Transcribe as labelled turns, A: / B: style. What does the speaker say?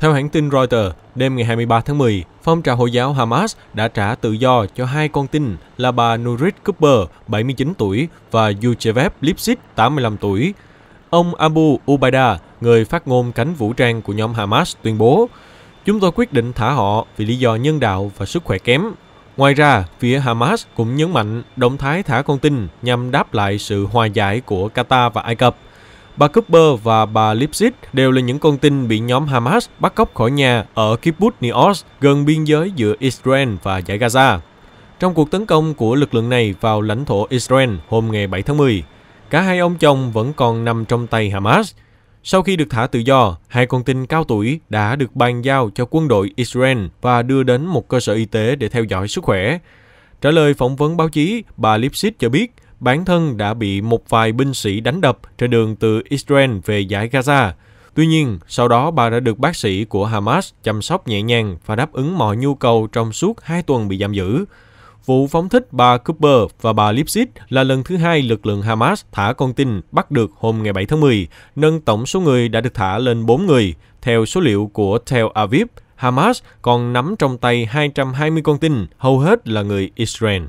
A: Theo hãng tin Reuters, đêm ngày 23 tháng 10, phong trào Hồi giáo Hamas đã trả tự do cho hai con tin là bà Nurit Cooper, 79 tuổi, và Yuchev Lipsit, 85 tuổi. Ông Abu Ubaida, người phát ngôn cánh vũ trang của nhóm Hamas, tuyên bố Chúng tôi quyết định thả họ vì lý do nhân đạo và sức khỏe kém. Ngoài ra, phía Hamas cũng nhấn mạnh động thái thả con tin nhằm đáp lại sự hòa giải của Qatar và Ai Cập – Bà Cooper và bà Lipsit đều là những con tin bị nhóm Hamas bắt cóc khỏi nhà ở Kibbutz Nios gần biên giới giữa Israel và giải Gaza. Trong cuộc tấn công của lực lượng này vào lãnh thổ Israel hôm ngày 7 tháng 10, cả hai ông chồng vẫn còn nằm trong tay Hamas. Sau khi được thả tự do, hai con tin cao tuổi đã được bàn giao cho quân đội Israel và đưa đến một cơ sở y tế để theo dõi sức khỏe. Trả lời phỏng vấn báo chí, bà Lipsit cho biết – bản thân đã bị một vài binh sĩ đánh đập trên đường từ Israel về giải Gaza. Tuy nhiên, sau đó bà đã được bác sĩ của Hamas chăm sóc nhẹ nhàng và đáp ứng mọi nhu cầu trong suốt hai tuần bị giam giữ. Vụ phóng thích bà Cooper và bà Lipsit là lần thứ hai lực lượng Hamas thả con tin bắt được hôm ngày 7 tháng 10, nâng tổng số người đã được thả lên 4 người. Theo số liệu của Tel Aviv, Hamas còn nắm trong tay 220 con tin, hầu hết là người Israel.